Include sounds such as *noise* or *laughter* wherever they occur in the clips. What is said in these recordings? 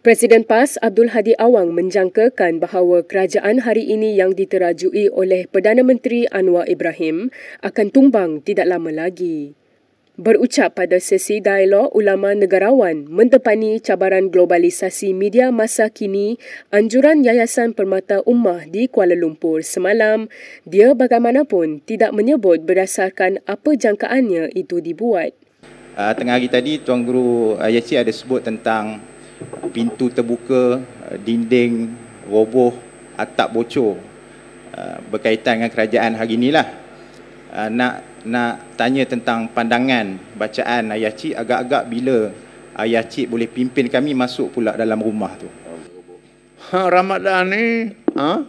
Presiden PAS Abdul Hadi Awang menjangkakan bahawa kerajaan hari ini yang diterajui oleh Perdana Menteri Anwar Ibrahim akan tumbang tidak lama lagi. Berucap pada sesi dialog ulama negarawan mendepani cabaran globalisasi media masa kini, anjuran Yayasan Permata Ummah di Kuala Lumpur semalam, dia bagaimanapun tidak menyebut berdasarkan apa jangkaannya itu dibuat. Uh, tengah hari tadi Tuan Guru uh, ah, Yasi ada sebut tentang pintu terbuka, eh, dinding roboh, atap bocor eh, berkaitan dengan kerajaan hari inilah. Eh, nak nak tanya tentang pandangan bacaan ayah cik agak-agak bila ayah cik boleh pimpin kami masuk pula dalam rumah tu. Ha Ramadan ni ha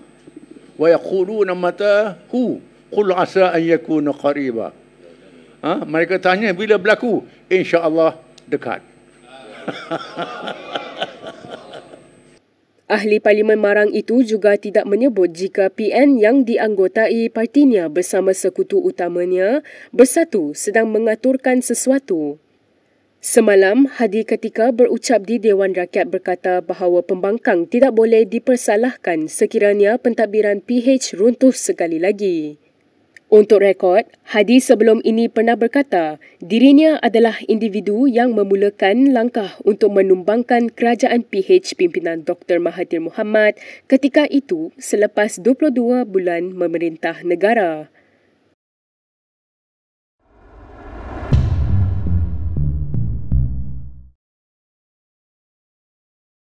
wa yaquluna mata hu qul asa an yakuna qariba. Ha mereka tanya bila berlaku? Insya-Allah dekat. *laughs* Ahli Parlimen Marang itu juga tidak menyebut jika PN yang dianggotai partinya bersama sekutu utamanya bersatu sedang mengaturkan sesuatu. Semalam, Hadi ketika berucap di Dewan Rakyat berkata bahawa pembangkang tidak boleh dipersalahkan sekiranya pentadbiran PH runtuh sekali lagi. Untuk rekod, Hadi sebelum ini pernah berkata dirinya adalah individu yang memulakan langkah untuk menumbangkan kerajaan PH pimpinan Dr. Mahathir Mohamad ketika itu selepas 22 bulan memerintah negara.